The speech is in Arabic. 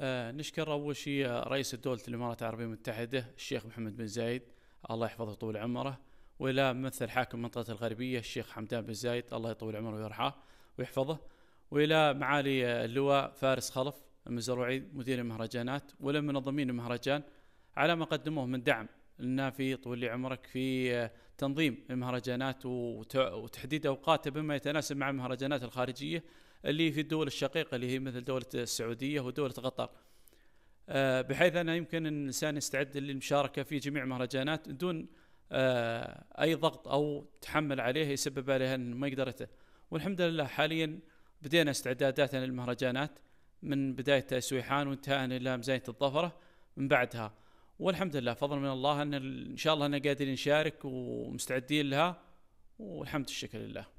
آه، نشكر أول شيء آه، رئيس دولة الإمارات العربية المتحدة الشيخ محمد بن زايد الله يحفظه طول عمره ولا ممثل حاكم منطقة الغربية الشيخ حمدان بن زايد الله يطول عمره ويرحاه ويحفظه وإلى معالي آه، اللواء فارس خلف المزروعي مدير المهرجانات ولمنظمين المهرجان على ما قدموه من دعم لنا في طول عمرك في آه، تنظيم المهرجانات وتحديد اوقاتها بما يتناسب مع المهرجانات الخارجيه اللي في الدول الشقيقه اللي هي مثل دوله السعوديه ودوله قطر. آه، بحيث انه يمكن الانسان يستعد للمشاركه في جميع المهرجانات دون آه، اي ضغط او تحمل عليه يسبب عليه ما يقدر والحمد لله حاليا بدينا استعداداتنا للمهرجانات من بدايه تسويحان وانتهاء الى مزاينه الظفره من بعدها. والحمد لله فضل من الله ان ان شاء الله ان قادرين نشارك ومستعدين لها والحمد الشكر لله